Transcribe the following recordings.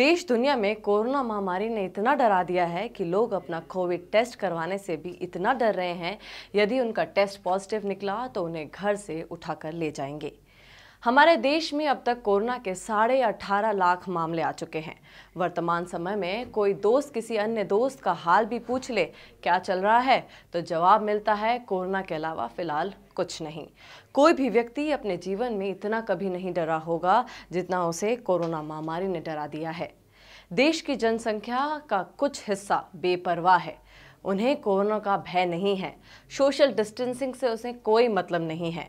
देश दुनिया में कोरोना महामारी ने इतना डरा दिया है कि लोग अपना कोविड टेस्ट करवाने से भी इतना डर रहे हैं यदि उनका टेस्ट पॉजिटिव निकला तो उन्हें घर से उठाकर ले जाएंगे हमारे देश में अब तक कोरोना के साढ़े अठारह लाख मामले आ चुके हैं वर्तमान समय में कोई दोस्त किसी अन्य दोस्त का हाल भी पूछ ले क्या चल रहा है तो जवाब मिलता है कोरोना के अलावा फिलहाल कुछ नहीं कोई भी व्यक्ति अपने जीवन में इतना कभी नहीं डरा होगा जितना उसे कोरोना महामारी ने डरा दिया है देश की जनसंख्या का कुछ हिस्सा बेपरवाह है उन्हें कोरोना का भय नहीं है सोशल डिस्टेंसिंग से उसे कोई मतलब नहीं है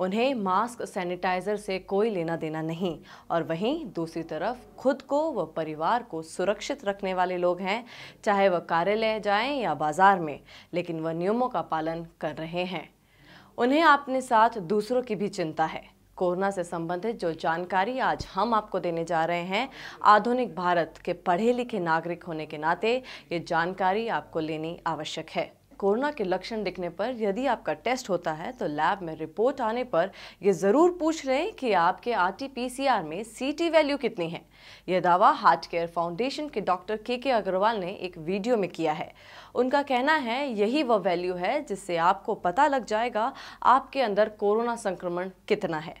उन्हें मास्क सैनिटाइजर से कोई लेना देना नहीं और वहीं दूसरी तरफ खुद को व परिवार को सुरक्षित रखने वाले लोग हैं चाहे वह कार्यालय जाएं या बाजार में लेकिन वह नियमों का पालन कर रहे हैं उन्हें अपने साथ दूसरों की भी चिंता है कोरोना से संबंधित जो जानकारी आज हम आपको देने जा रहे हैं आधुनिक भारत के पढ़े लिखे नागरिक होने के नाते ये जानकारी आपको लेनी आवश्यक है कोरोना के लक्षण दिखने पर यदि आपका टेस्ट होता है तो लैब में रिपोर्ट आने पर यह ज़रूर पूछ रहे हैं कि आपके आर में सी वैल्यू कितनी है यह दावा हार्ट केयर फाउंडेशन के डॉक्टर के के अग्रवाल ने एक वीडियो में किया है उनका कहना है यही वह वैल्यू है जिससे आपको पता लग जाएगा आपके अंदर कोरोना संक्रमण कितना है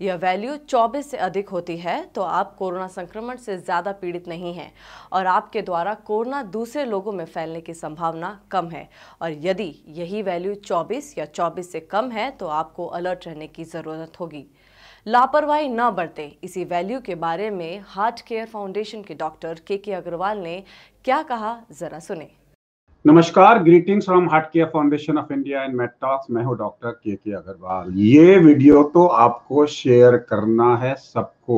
यह वैल्यू 24 से अधिक होती है तो आप कोरोना संक्रमण से ज़्यादा पीड़ित नहीं हैं और आपके द्वारा कोरोना दूसरे लोगों में फैलने की संभावना कम है और यदि यही वैल्यू 24 या 24 से कम है तो आपको अलर्ट रहने की ज़रूरत होगी लापरवाही न बरतें इसी वैल्यू के बारे में हार्ट केयर फाउंडेशन के डॉक्टर के के अग्रवाल ने क्या कहा ज़रा सुने नमस्कार greetings from heart care foundation of India and med talks मैं हूं डॉक्टर के के अग्रवाल ये वीडियो तो आपको शेयर करना है सबको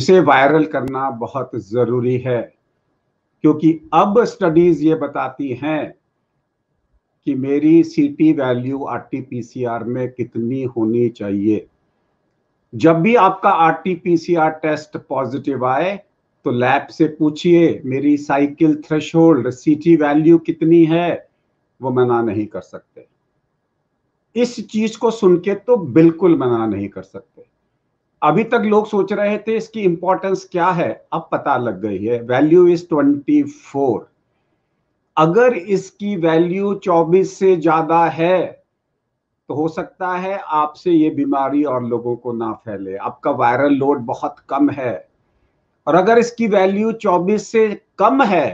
इसे वायरल करना बहुत जरूरी है क्योंकि अब स्टडीज ये बताती हैं कि मेरी सीटी वैल्यू आरटीपीसीआर में कितनी होनी चाहिए जब भी आपका आरटीपीसीआर टेस्ट पॉजिटिव आए तो लैब से पूछिए मेरी cycle threshold CT value कितनी है वो मना नहीं कर सकते इस चीज को सुन के तो बिल्कुल मना नहीं कर सकते अभी तक लोग सोच रहे थे इसकी इंपॉर्टेंस क्या है अब पता लग गई है वैल्यू इज ट्वेंटी फोर अगर इसकी वैल्यू 24 से ज्यादा है तो हो सकता है आपसे ये बीमारी और लोगों को ना फैले आपका वायरल लोड बहुत कम है और अगर इसकी वैल्यू 24 से कम है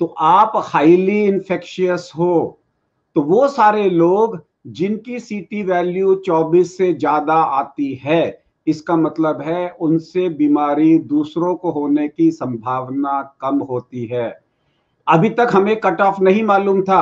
तो आप हाईली इंफेक्शियस हो तो वो सारे लोग जिनकी सीटी वैल्यू 24 से ज्यादा आती है इसका मतलब है उनसे बीमारी दूसरों को होने की संभावना कम होती है अभी तक हमें कट ऑफ नहीं मालूम था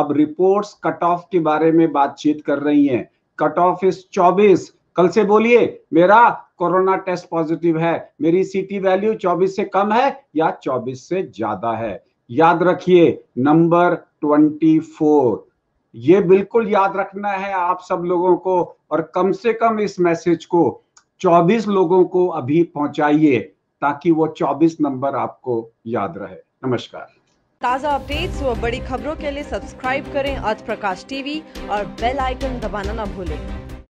अब रिपोर्ट्स कट ऑफ के बारे में बातचीत कर रही हैं कट ऑफ इस 24 कल से बोलिए मेरा कोरोना टेस्ट पॉजिटिव है मेरी सीटी वैल्यू 24 से कम है या 24 से ज्यादा है याद रखिए नंबर 24 ये बिल्कुल याद रखना है आप सब लोगों को और कम से कम इस मैसेज को 24 लोगों को अभी पहुंचाइए ताकि वो 24 नंबर आपको याद रहे नमस्कार ताज़ा अपडेट्स और बड़ी खबरों के लिए सब्सक्राइब करें आज प्रकाश टीवी और बेल आइकन दबाना ना भूलें